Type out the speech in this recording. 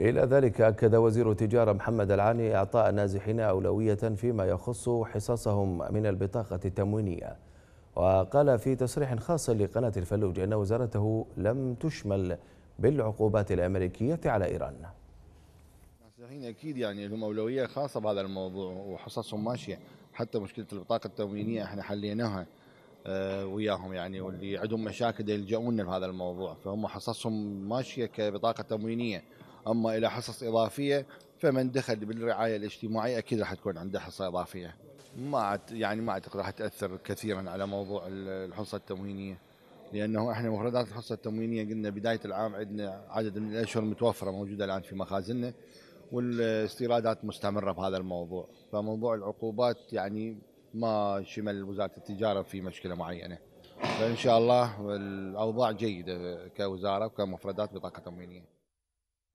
إلى ذلك أكد وزير التجارة محمد العاني إعطاء النازحين أولوية فيما يخص حصصهم من البطاقة التموينية وقال في تصريح خاص لقناة الفلوج أن وزارته لم تشمل بالعقوبات الأمريكية على إيران النازحين أكيد يعني لهم أولوية خاصة بهذا الموضوع وحصصهم ماشية حتى مشكلة البطاقة التموينية احنا حليناها آه، وياهم يعني واللي عندهم مشاكل يلجؤون لهذا الموضوع فهم حصصهم ماشية كبطاقة تموينية اما الى حصص اضافيه فمن دخل بالرعايه الاجتماعيه اكيد راح تكون عنده حصه اضافيه ما يعني ما اعتقد راح تاثر كثيرا على موضوع الحصه التموينيه لانه احنا مفردات الحصه التموينيه قلنا بدايه العام عندنا عدد من الاشهر متوفره موجوده الان في مخازننا والاستيرادات مستمره بهذا الموضوع فموضوع العقوبات يعني ما شمل وزاره التجاره في مشكله معينه فان شاء الله الاوضاع جيده كوزاره وكمفردات بطاقه تموينيه